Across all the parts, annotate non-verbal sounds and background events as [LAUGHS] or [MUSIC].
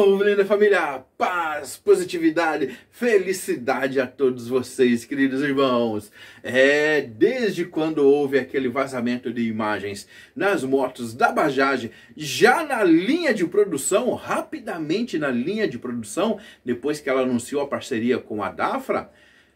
Salve, linda família! Paz, positividade, felicidade a todos vocês, queridos irmãos! É, desde quando houve aquele vazamento de imagens nas motos da Bajaj, já na linha de produção, rapidamente na linha de produção, depois que ela anunciou a parceria com a Dafra,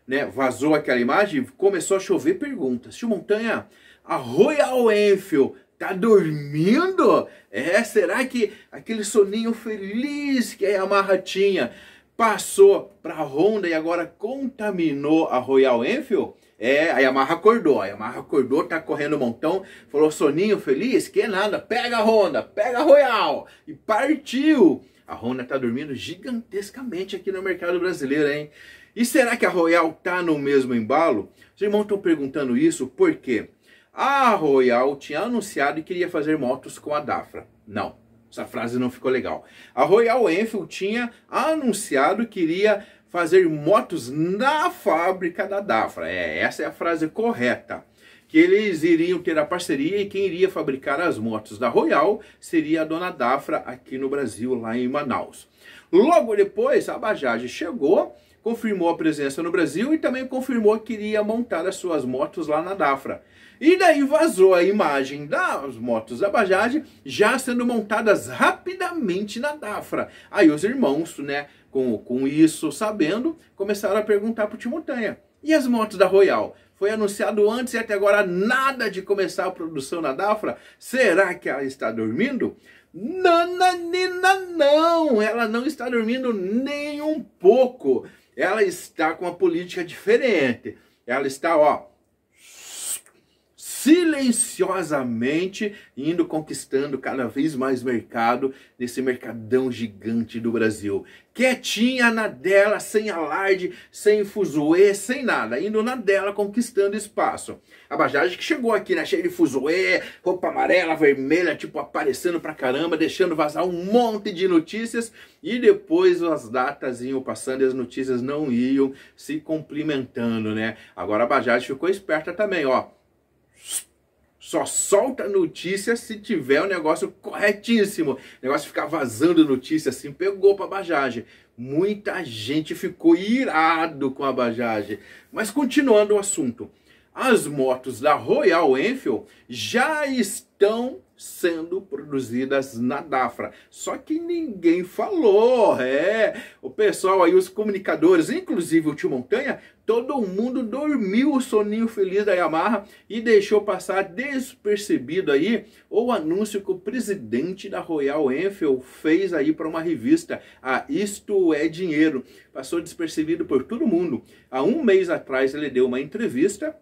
né, vazou aquela imagem, começou a chover perguntas. Tio Montanha, a Royal Enfield Tá dormindo? É, será que aquele soninho feliz que a Yamaha tinha passou para a Honda e agora contaminou a Royal Enfield? É, a Yamaha acordou, a Yamaha acordou, tá correndo um montão, falou soninho feliz, que nada, pega a Honda, pega a Royal e partiu. A Honda tá dormindo gigantescamente aqui no mercado brasileiro, hein? E será que a Royal tá no mesmo embalo? Os irmãos estão perguntando isso por quê? A ah, Royal tinha anunciado que queria fazer motos com a Dafra. Não, essa frase não ficou legal. A Royal Enfield tinha anunciado que iria fazer motos na fábrica da Dafra. É, essa é a frase correta. Que eles iriam ter a parceria e quem iria fabricar as motos da Royal seria a dona Dafra aqui no Brasil, lá em Manaus. Logo depois, a Bajaj chegou, confirmou a presença no Brasil e também confirmou que iria montar as suas motos lá na Dafra. E daí vazou a imagem das motos da Bajaj já sendo montadas rapidamente na Dafra. Aí os irmãos, né, com, com isso sabendo, começaram a perguntar para o Timotanha. E as motos da Royal? Foi anunciado antes e até agora nada de começar a produção na Dafra? Será que ela está dormindo? Nananina não! Ela não está dormindo nem um pouco. Ela está com uma política diferente. Ela está, ó, silenciosamente indo conquistando cada vez mais mercado nesse mercadão gigante do Brasil. Quietinha na dela, sem alarde, sem fuzuê, sem nada, indo na dela conquistando espaço. A Bajaj que chegou aqui, né, cheia de fuzuê, roupa amarela, vermelha, tipo aparecendo pra caramba, deixando vazar um monte de notícias e depois as datas iam passando e as notícias não iam se complementando, né? Agora a Bajaj ficou esperta também, ó só solta notícia se tiver o um negócio corretíssimo. O negócio ficar vazando notícia assim, pegou para a Bajage. Muita gente ficou irado com a Bajage. Mas continuando o assunto, as motos da Royal Enfield já estão sendo produzidas na Dafra. Só que ninguém falou, é. O pessoal aí, os comunicadores, inclusive o Tio Montanha, todo mundo dormiu o soninho feliz da Yamaha e deixou passar despercebido aí o anúncio que o presidente da Royal Enfield fez aí para uma revista, a Isto é Dinheiro. Passou despercebido por todo mundo. Há um mês atrás ele deu uma entrevista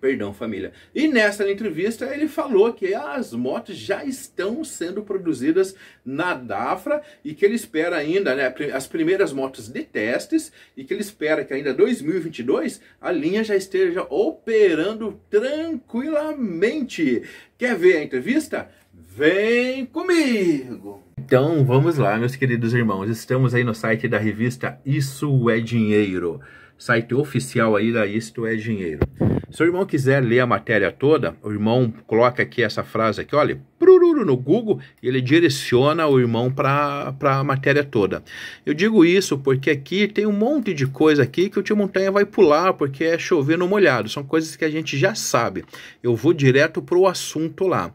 Perdão, família. E nessa entrevista ele falou que as motos já estão sendo produzidas na Dafra e que ele espera ainda né, as primeiras motos de testes e que ele espera que ainda 2022 a linha já esteja operando tranquilamente. Quer ver a entrevista? Vem comigo! Então vamos lá, meus queridos irmãos. Estamos aí no site da revista Isso é Dinheiro site oficial aí da Isto é Dinheiro. Se o irmão quiser ler a matéria toda, o irmão coloca aqui essa frase aqui, olha, prururu no Google e ele direciona o irmão para a matéria toda. Eu digo isso porque aqui tem um monte de coisa aqui que o Tio Montanha vai pular porque é chover no molhado, são coisas que a gente já sabe. Eu vou direto para o assunto lá.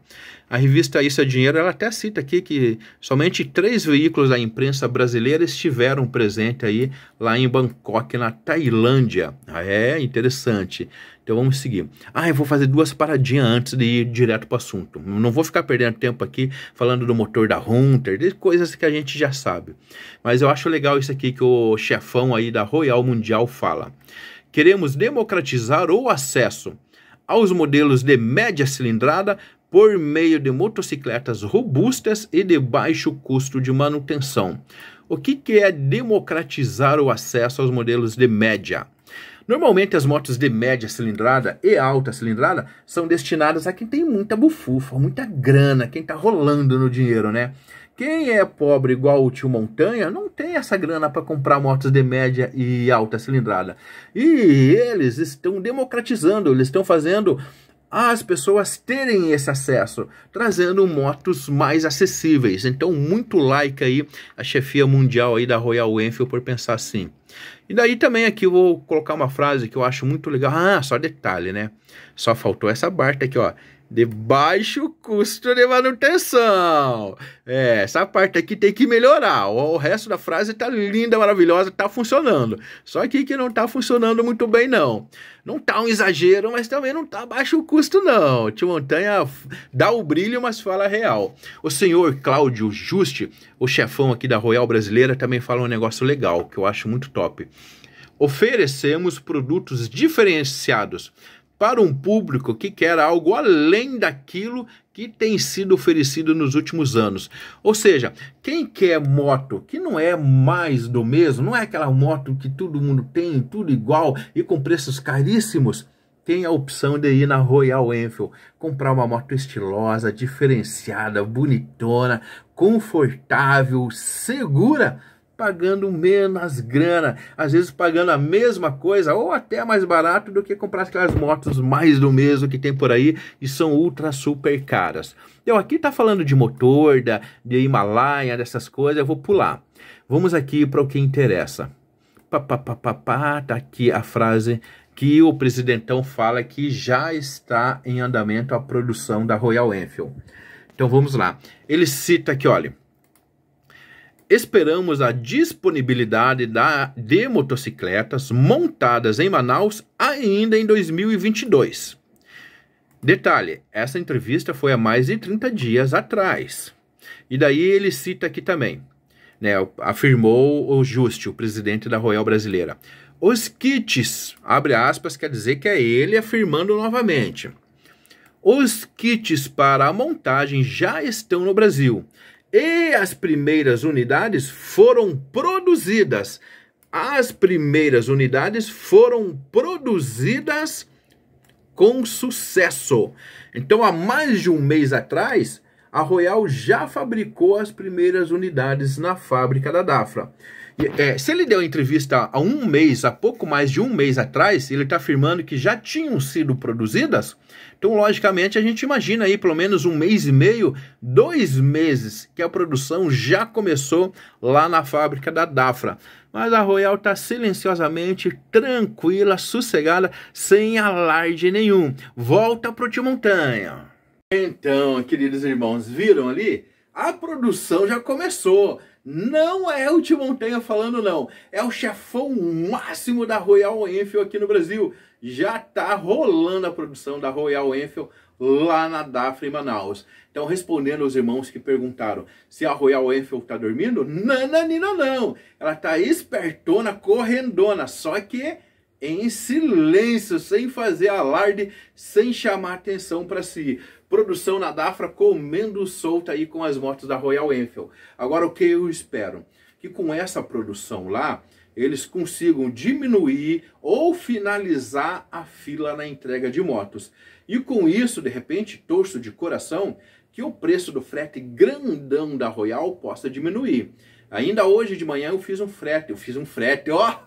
A revista Isso é Dinheiro, ela até cita aqui que somente três veículos da imprensa brasileira estiveram presentes aí lá em Bangkok, na Tailândia. É interessante. Então vamos seguir. Ah, eu vou fazer duas paradinhas antes de ir direto para o assunto. Não vou ficar perdendo tempo aqui falando do motor da Hunter, de coisas que a gente já sabe. Mas eu acho legal isso aqui que o chefão aí da Royal Mundial fala. Queremos democratizar o acesso aos modelos de média cilindrada por meio de motocicletas robustas e de baixo custo de manutenção. O que, que é democratizar o acesso aos modelos de média? Normalmente as motos de média cilindrada e alta cilindrada são destinadas a quem tem muita bufufa, muita grana, quem está rolando no dinheiro, né? Quem é pobre igual o tio Montanha não tem essa grana para comprar motos de média e alta cilindrada. E eles estão democratizando, eles estão fazendo as pessoas terem esse acesso, trazendo motos mais acessíveis. Então, muito like aí a chefia mundial aí da Royal Enfield por pensar assim. E daí também aqui eu vou colocar uma frase que eu acho muito legal. Ah, só detalhe, né? Só faltou essa parte aqui, ó de baixo custo de manutenção. É, essa parte aqui tem que melhorar. O, resto da frase tá linda, maravilhosa, tá funcionando. Só aqui que não tá funcionando muito bem, não. Não tá um exagero, mas também não tá baixo custo, não. Tio Montanha dá o brilho, mas fala real. O senhor Cláudio Juste, o chefão aqui da Royal Brasileira, também fala um negócio legal, que eu acho muito top. Oferecemos produtos diferenciados para um público que quer algo além daquilo que tem sido oferecido nos últimos anos. Ou seja, quem quer moto que não é mais do mesmo, não é aquela moto que todo mundo tem, tudo igual e com preços caríssimos, tem a opção de ir na Royal Enfield, comprar uma moto estilosa, diferenciada, bonitona, confortável, segura pagando menos grana, às vezes pagando a mesma coisa ou até mais barato do que comprar aquelas motos mais do mesmo que tem por aí e são ultra super caras. Eu aqui tá falando de motor, da, de Himalaia, dessas coisas, eu vou pular. Vamos aqui para o que interessa. Pá, pá, tá aqui a frase que o presidentão fala que já está em andamento a produção da Royal Enfield. Então vamos lá. Ele cita aqui, olha, esperamos a disponibilidade da, de motocicletas montadas em Manaus ainda em 2022. Detalhe, essa entrevista foi há mais de 30 dias atrás. E daí ele cita aqui também, né, afirmou o Juste, o presidente da Royal Brasileira. Os kits, abre aspas, quer dizer que é ele afirmando novamente. Os kits para a montagem já estão no Brasil e as primeiras unidades foram produzidas. As primeiras unidades foram produzidas com sucesso. Então, há mais de um mês atrás, a Royal já fabricou as primeiras unidades na fábrica da Dafra. É, se ele deu entrevista há um mês, há pouco mais de um mês atrás, ele está afirmando que já tinham sido produzidas. Então, logicamente, a gente imagina aí pelo menos um mês e meio, dois meses que a produção já começou lá na fábrica da Dafra. Mas a Royal está silenciosamente, tranquila, sossegada, sem alarde nenhum. Volta para o de montanha. Então, queridos irmãos, viram ali? A produção já começou. Não é o Tim Montanha falando, não. É o chefão máximo da Royal Enfield aqui no Brasil. Já tá rolando a produção da Royal Enfield lá na Dafra em Manaus. Então, respondendo aos irmãos que perguntaram se a Royal Enfield tá dormindo, nananina não. Ela tá espertona, correndona, só que em silêncio, sem fazer alarde, sem chamar atenção para si. Produção na Dafra comendo solta aí com as motos da Royal Enfield. Agora o que eu espero? Que com essa produção lá, eles consigam diminuir ou finalizar a fila na entrega de motos. E com isso, de repente, torço de coração que o preço do frete grandão da Royal possa diminuir. Ainda hoje de manhã eu fiz um frete, eu fiz um frete, ó, [LAUGHS]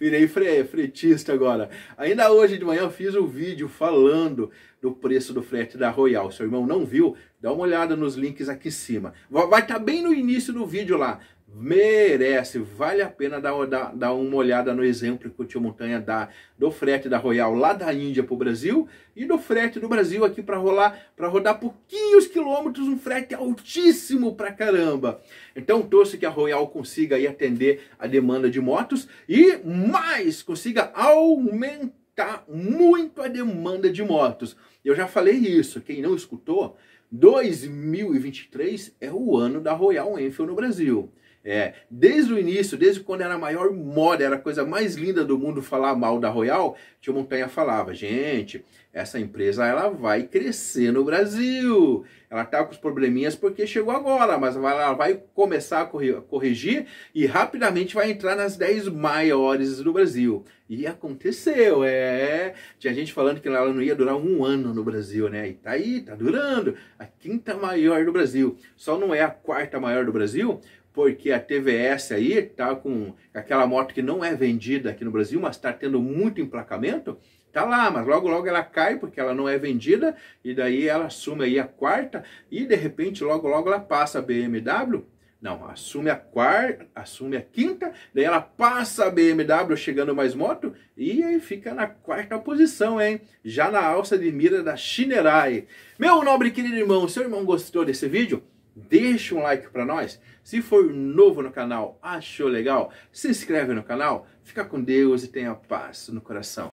virei fre, fretista agora. Ainda hoje de manhã eu fiz um vídeo falando do preço do frete da Royal. Seu irmão não viu? Dá uma olhada nos links aqui em cima. Vai estar tá bem no início do vídeo lá. Merece, vale a pena dar, dar, dar uma olhada no exemplo que o Tio Montanha dá do frete da Royal lá da Índia para o Brasil e do frete do Brasil aqui para rolar, para rodar pouquinhos quilômetros, um frete altíssimo para caramba. Então é torço que a Royal consiga aí atender a demanda de motos e mais consiga aumentar muito a demanda de motos. Eu já falei isso, quem não escutou, 2023 é o ano da Royal Enfield no Brasil. É, desde o início, desde quando era a maior moda, era a coisa mais linda do mundo falar mal da Royal, Tio Montanha falava, gente, essa empresa ela vai crescer no Brasil. Ela está com os probleminhas porque chegou agora, mas ela vai começar a corrigir e rapidamente vai entrar nas 10 maiores do Brasil. E aconteceu, é. Tinha gente falando que ela não ia durar um ano no Brasil, né? E tá aí, tá durando. A quinta maior do Brasil. Só não é a quarta maior do Brasil porque a TVS aí tá com aquela moto que não é vendida aqui no Brasil, mas está tendo muito emplacamento, tá lá, mas logo logo ela cai porque ela não é vendida e daí ela assume aí a quarta e de repente logo logo ela passa a BMW. Não, assume a quarta, assume a quinta, daí ela passa a BMW chegando mais moto e aí fica na quarta posição, hein? Já na alça de mira da Shinerai. Meu nobre querido irmão, seu irmão gostou desse vídeo? Deixa um like para nós. Se for novo no canal, achou legal, se inscreve no canal. Fica com Deus e tenha paz no coração.